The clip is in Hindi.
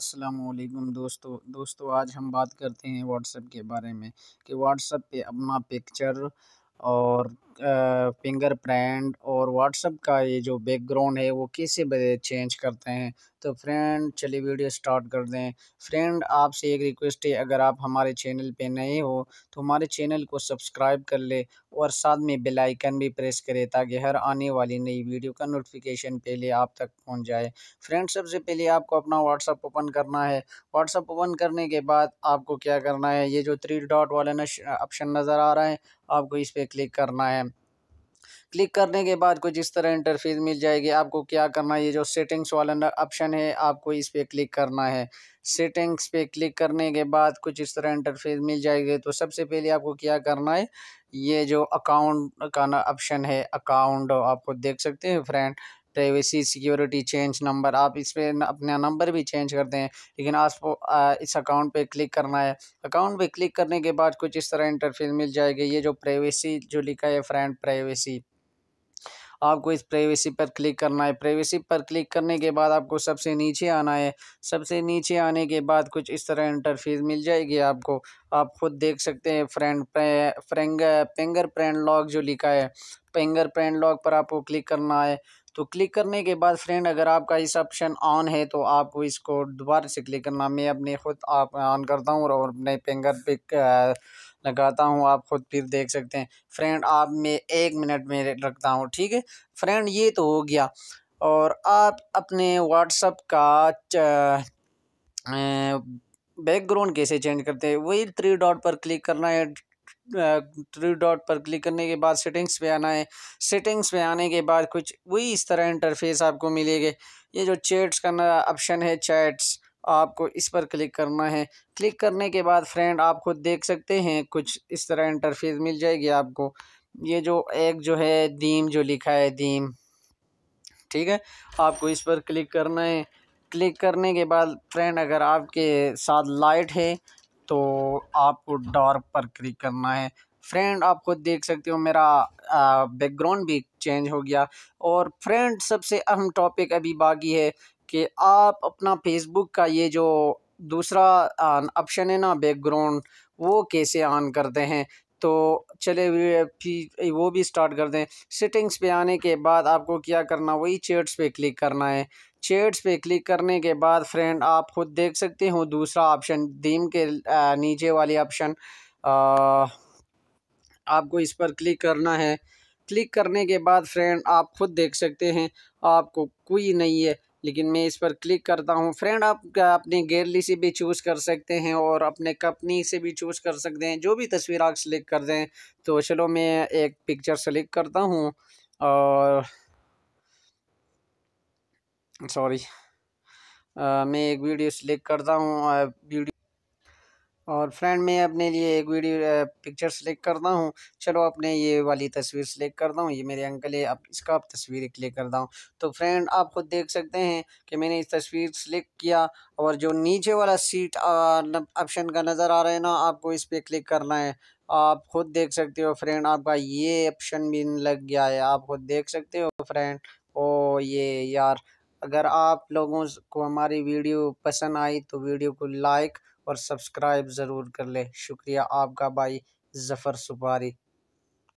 असलम दोस्तों दोस्तों आज हम बात करते हैं व्हाट्सएप के बारे में कि व्हाट्सएप पे अपना पिक्चर और फिंगर प्रिंट और व्हाट्सअप का ये जो बैकग्राउंड है वो कैसे चेंज करते हैं तो फ्रेंड चलिए वीडियो स्टार्ट कर दें फ्रेंड आपसे एक रिक्वेस्ट है अगर आप हमारे चैनल पे नए हो तो हमारे चैनल को सब्सक्राइब कर ले और साथ में बेल आइकन भी प्रेस करें ताकि हर आने वाली नई वीडियो का नोटिफिकेशन पहले आप तक पहुँच जाए फ्रेंड सबसे पहले आपको अपना व्हाट्सअप ओपन करना है व्हाट्सअप ओपन करने के बाद आपको क्या करना है ये जो थ्री डॉट वाला ऑप्शन नज़र आ रहा है आपको इस पर क्लिक करना है क्लिक करने के बाद कुछ इस तरह इंटरफेस मिल जाएगी आपको क्या करना है ये जो सेटिंग्स वाला ऑप्शन है आपको इस पर क्लिक करना है सेटिंग्स पे क्लिक करने के बाद कुछ इस तरह इंटरफेस मिल जाएगी तो सबसे पहले आपको क्या करना है ये जो अकाउंट का ना ऑप्शन है अकाउंट आपको देख सकते हैं friend privacy security change number आप इस पर अपना नंबर भी चेंज करते हैं लेकिन आपको इस अकाउंट पे क्लिक करना है अकाउंट पे क्लिक करने के बाद कुछ इस तरह इंटरफेस मिल जाएगी ये जो प्राइवेसी जो लिखा है फ्रेंड प्राइवेसी आपको इस प्राइवेसी पर क्लिक करना है प्राइवेसी पर क्लिक करने के बाद आपको सबसे नीचे आना है सबसे नीचे आने के बाद कुछ इस तरह इंटरफेस मिल जाएगी आपको आप खुद देख सकते हैं फ्रेंड फ्रेंग फिंगर प्रिंट लॉक जो लिखा है फिंगर प्रिंट लॉक पर आपको क्लिक करना है तो क्लिक करने के बाद फ्रेंड अगर आपका इस ऑप्शन ऑन है तो आपको इसको दोबारा से क्लिक करना मैं अपने खुद आप ऑन करता हूँ और अपने फिंगर पिक लगाता हूँ आप ख़ुद फिर देख सकते हैं फ्रेंड आप मैं एक मिनट में रखता हूँ ठीक है फ्रेंड ये तो हो गया और आप अपने व्हाट्सअप का बैकग्राउंड कैसे चेंज करते हैं वही थ्री डॉट पर क्लिक करना है थ्री डॉट पर क्लिक करने के बाद सेटिंग्स पे आना है सेटिंग्स पे आने के बाद कुछ वही इस तरह इंटरफेस आपको मिलेगा ये जो चैट्स का ऑप्शन है चैट्स आपको इस पर क्लिक करना है क्लिक करने के बाद फ्रेंड आप खुद देख सकते हैं कुछ इस तरह इंटरफेस मिल जाएगी आपको ये जो एक जो है दीम जो लिखा है दीम ठीक है आपको इस पर क्लिक करना है क्लिक करने के बाद फ्रेंड अगर आपके साथ लाइट है तो आपको डार्क पर क्लिक करना है फ्रेंड आप खुद देख सकते हो मेरा बैकग्राउंड भी चेंज हो गया और फ्रेंड सबसे अहम टॉपिक अभी बाकी है कि आप अपना फेसबुक का ये जो दूसरा ऑप्शन है ना बैकग्राउंड वो कैसे ऑन करते हैं तो चले फिर वो भी स्टार्ट कर दें सेटिंग्स पे आने के बाद आपको क्या करना वही चेट्स पे क्लिक करना है चेट्स पे क्लिक करने के बाद फ्रेंड आप खुद देख सकते हो दूसरा ऑप्शन डीम के नीचे वाली ऑप्शन आपको इस पर क्लिक करना है क्लिक करने के बाद फ्रेंड आप खुद देख सकते हैं आपको कोई नहीं है लेकिन मैं इस पर क्लिक करता हूँ फ्रेंड आप अपनी गैलरी से भी चूज़ कर सकते हैं और अपने कंपनी से भी चूज़ कर सकते हैं जो भी तस्वीर आप सेलेक्ट कर दें तो चलो मैं एक पिक्चर सेलेक्ट करता हूँ और सॉरी मैं एक वीडियो सेलेक्ट करता हूँ वीडियो और फ्रेंड मैं अपने लिए एक वीडियो पिक्चर सेलेक्ट करता हूँ चलो अपने ये वाली तस्वीर सेलेक्ट करता हूँ ये मेरे अंकल है अब इसका आप तस्वीर क्लिक करता हूँ तो फ्रेंड आप खुद देख सकते हैं कि मैंने इस तस्वीर सेलेक्ट किया और जो नीचे वाला सीट ऑप्शन का नज़र आ रहा है ना आपको इस पर क्लिक करना है आप खुद देख सकते हो फ्रेंड आपका ये ऑप्शन भी लग गया है आप खुद देख सकते हो फ्रेंड ओ ये यार अगर आप लोगों को हमारी वीडियो पसंद आई तो वीडियो को लाइक और सब्सक्राइब ज़रूर कर लें शुक्रिया आपका भाई ज़फ़र सुपारी